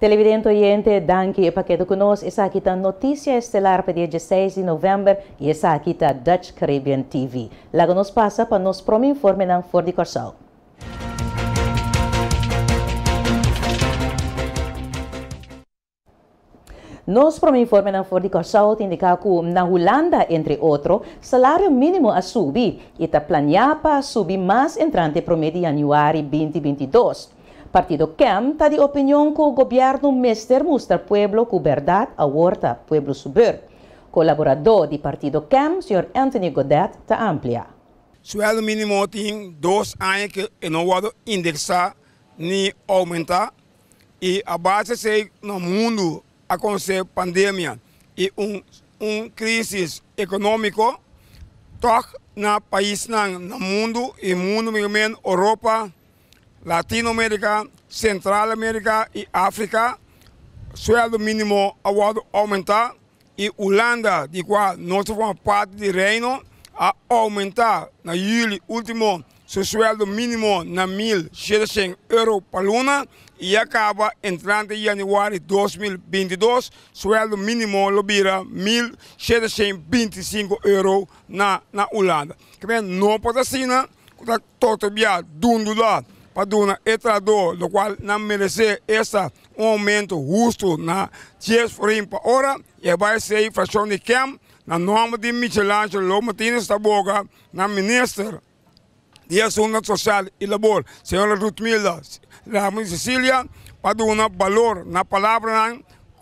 Televidente oyente, danke e paquete conosco. Essa aqui está Notícia Estelar para dia 16 de novembro e essa aqui está Dutch Caribbean TV. Lago nos passa para nos prome informe na For de Corsal. Nos prominforme ng Ford Consult indica ko na Holanda, entre otro, salario mínimo a subi. Ita planya pa subi mas entrante promedio January 2022. Partido Kem está de opinião que o governo mestre mostra pueblo com verdade aorta pueblo subir. Colaborador do Partido Kem, Sr. Anthony Godet, está amplia. Suelo mínimo tem dois anos que não vou indexar nem aumentar. E a base sei no mundo aconteceu pandemia e um, um crise econômico toca na país, no mundo e mundo, menos Europa, Latinoamérica, Central-América e África, sueldo mínimo pode aumentar e Holanda, de qual nós somos parte do reino, a aumentar na julho último seu sueldo mínimo na 1.600 euros por luna e acaba entrando em janeiro de 2022, sueldo mínimo lobira 1.725 euros na, na Holanda. Que bem, não pode assinar, né? tá todo dia, dundo lá. Paduna Etrador, do qual não merece essa um aumento justo na Tias Forim para e vai ser infração de quem? na nome de Michelangelo Martins da Boga, na ministra de Assuntos sociais e Labor, senhora Rutmilda Ramos Cecília, Paduna Valor, na palavra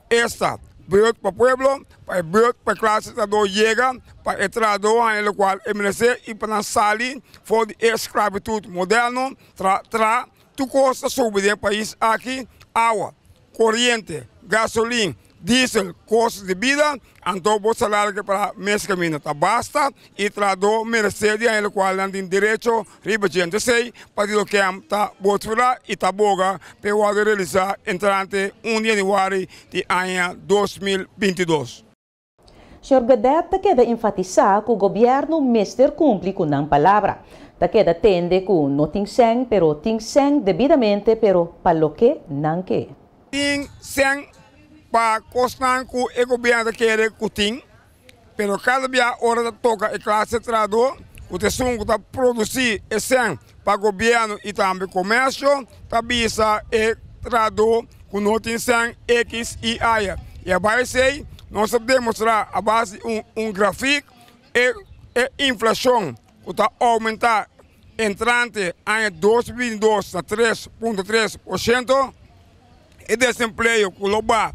esta brood para pueblo, para brood para classe dat door jega, para etrado o el cual MNC y para sali voor de esclavitud moderno, tra tra tu costa sobre de país aqui, água, corriente, gasolina diesel, custo de vida, então o salário para mês que mina tá basta e trado merecer dia ele qual não tem direito riba gente sei para o que am é, tá botfura e tá boga para o realizar entrante 1 de janeiro de ano 2022. Sr. Gadeta queda enfatizar que o governo mestre cumpre com a palavra. Taqueda tende que não tem sangue, pero tem sangue devidamente, pero para o que não que. Tem sangue para kostan ku eko bianta kere kutin, pero cada bia hora da toca e classe trado, o tesungo está produzir e sem para governo e também comércio, tabisa e trado com notin em X e aia. E a base nós demonstrar a base um, um gráfico e, e inflação que está aumentar entrante em 2022 a 3,3% e desemprego global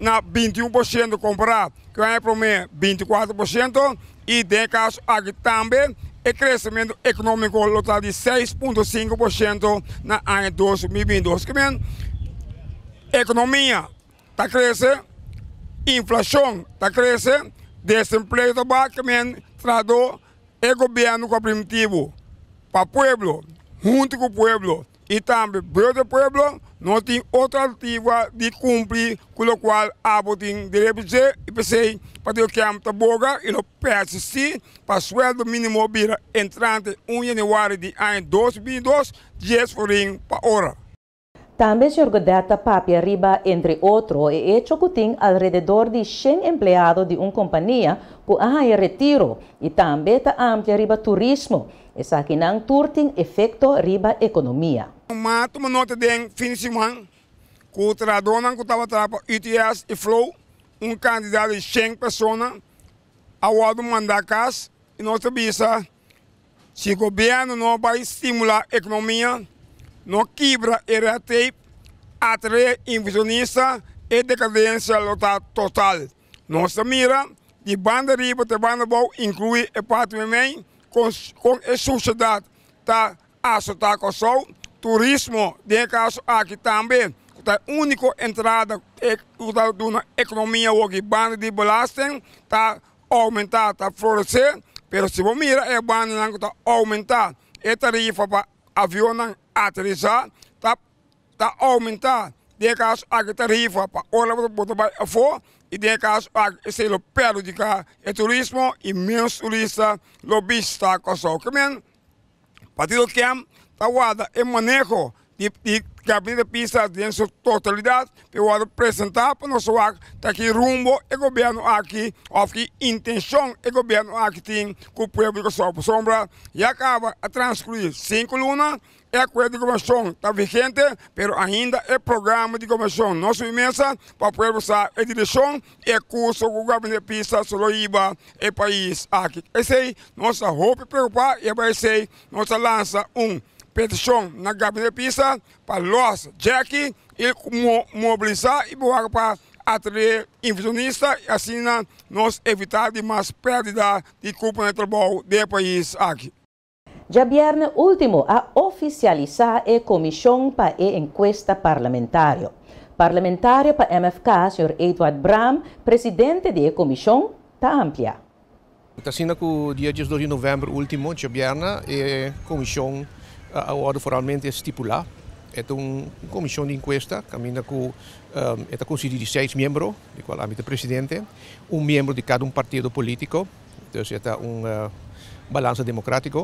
na 21% comprar, que vai mês 24%, e tem caso aqui também, e crescimento econômico local de 6,5% na ano 2022. Que bem, economia está crescendo, inflação está crescendo, desemprego está também tradou e governo primitivo para o povo, junto com o povo, e também para o povo, non nothing alternativo di cumprir quello qual abotin delle BG e pensei para o campo boga e lo PSC para sueldo minimo bira entrante 1 januari di anno 2002 10 forin per ora. Também jorgodeta papia riba, entre outro, e chocutim alrededor di 100 empleados de uma companhia que há retiro, e também ta ampia riba turismo, e sa che saquinang turting efeito riba economia. uma toen de fim de semana man, contra dona né, que estava trapa, UTS e Flow, um candidato de 100 pessoas, né, award casa e nossa visa Se o governo não vai estimular a economia, não quebra a red tape, atrai invisionista e decadência total. total. Nossa mira de banda riba até banda boa inclui a parte também com, com a sociedade, tá? A soltar com o sol, turismo, de caso aqui também, que tá tá é a única entrada da economia hoje, banda de belasting, está aumentar, está florescer, mas se você mira, é banda que está aumentar, é tarifa para avião aterrizar está está aumentar, de caso aqui tarifa para olhar para o e de caso aqui se lo é pelo de cá, é turismo, e menos turista, lobista, com só que men, partido que é, la guarda é manejo de, de gabinete de pista em sua totalidade, eu vou apresentar para o nosso acto que rumbo e governo aqui, ou que intenção e governo aqui tem com o povo de sobe sombra, e acaba a transcluir cinco lunas, é coisa de governação está vigente, mas ainda é programa de governação. Nosso imensa para poder usar a direção e curso com o gabinete de pista iba e país aqui. Esse aí, nossa roupa preocupar e vai ser nossa lança um petição na gabinete pisa para Los Jack e mo mobilizar e boar para atrair inversionistas e assim nós evitar de mais perda de culpa no trabalho do país aqui. Jabierne último a oficializar a comissão para a encuesta parlamentar. Parlamentário para MFK, Sr. Eduard Bram, presidente da comissão, está amplia. Está sendo que o dia 12 de novembro último, Jabierne, a comissão agora formalmente é É uma comissão de encuesta, caminha com, um, eh, é constituída de seis membros, de qual âmbito presidente, um membro de cada um partido político, então é um uh, balanço democrático.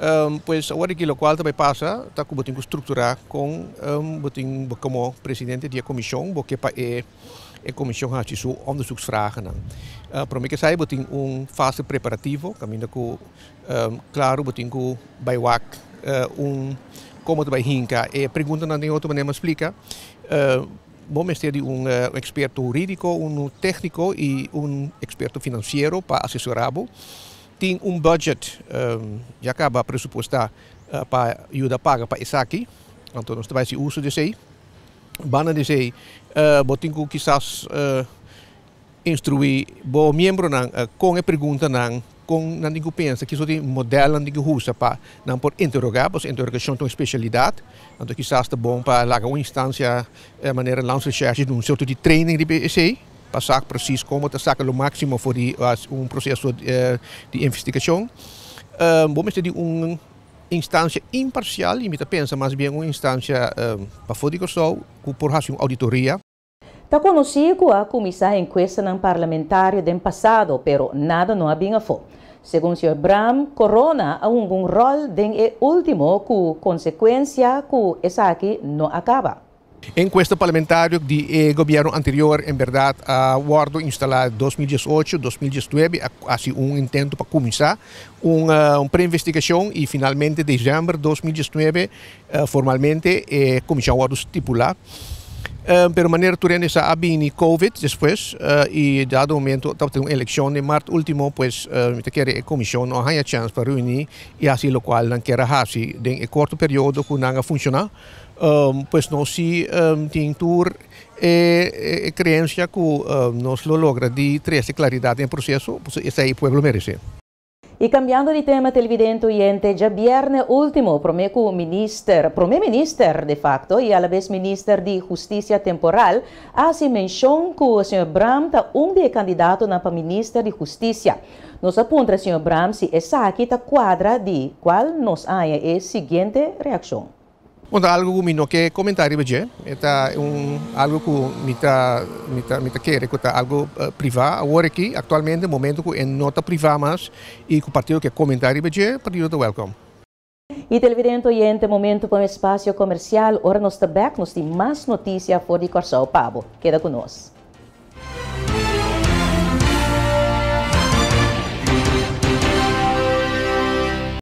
Um, eh, pois agora aquilo qual também passa, está com o estruturar com um, como presidente da comissão, porque é a Comissão realizou onderzoeksvragen. Uh, eh, para mim, que saiba, tem um fase preparativo, caminho com, ehm, um, claro, tem com Baiwak, um, eh, como vai hinca. E eh, a pergunta não tem outro maneira explica. Uh, mestre, ministerio um, uh, experto jurídico, um técnico e um experto financeiro para assessorar. Tem um budget, um, ehm, que acaba presupuestar uh, para ajuda paga para aqui, Então, nós vai se uso de aí. banadisei uh, eh, botinku quizás uh, eh, instrui bo miembro nan, uh, eh, con e pregunta nan, con nan digo pensa que di modelo nan digo usa pa nan por interrogar pues interrogação tão especialidade então quizás te bom pa laga uma instancia eh, en lança recherche de um certo di training di BSE para saber precis como te saca lo máximo for di as un proceso de, uh, di investigação uh, bom este di un instância imparcial, imita pensa, mas bem uma instância um, eh, para fora só, que por uma auditoria. Está conhecido a comissão em questão parlamentar do passado, pero nada não havia feito. Segundo o Sr. Bram, Corona a um bom rol, den é último, com consequência que essa aqui não acaba. En questo parlamentario de eh, gobierno anterior, en verdad, a uh, instalada en 2018, 2019, hace un intento para comenzar una eh, pre-investigación y finalmente, en diciembre de 2019, eh, formalmente, eh, a estipular. Pero manera manera Turena ha abini COVID después y dado momento está tendo elección em marzo último pues uh, te no a comissão chance para reunir e así lo qual no quiere hacer. En corto período que não funcionado. um, pues no si um, ehm, ting tur e, e creencia cu um, ehm, nos lo logra di treste claridade em processo, pues esse aí pueblo merece. E cambiando di tema televidente oyente, già bierne ultimo promeco minister, prome minister de facto, e alla vez minister di giustizia Temporal, ha si che il signor Bram ta un de candidato na pa minister di giustizia. Nos apuntra signor Bram si esaki ta quadra di qual nos aia e seguinte reaction. Bom, algo que mino quer comentar hoje é um algo que mita mita mita quer que tá algo uh, privado agora aqui atualmente no momento que é nota privada mas e que partido que comentário hoje é partido da welcome e televidente oyente momento para o espaço comercial ora nos back nos tem mais notícia fora de Corsal Pabo queda conosco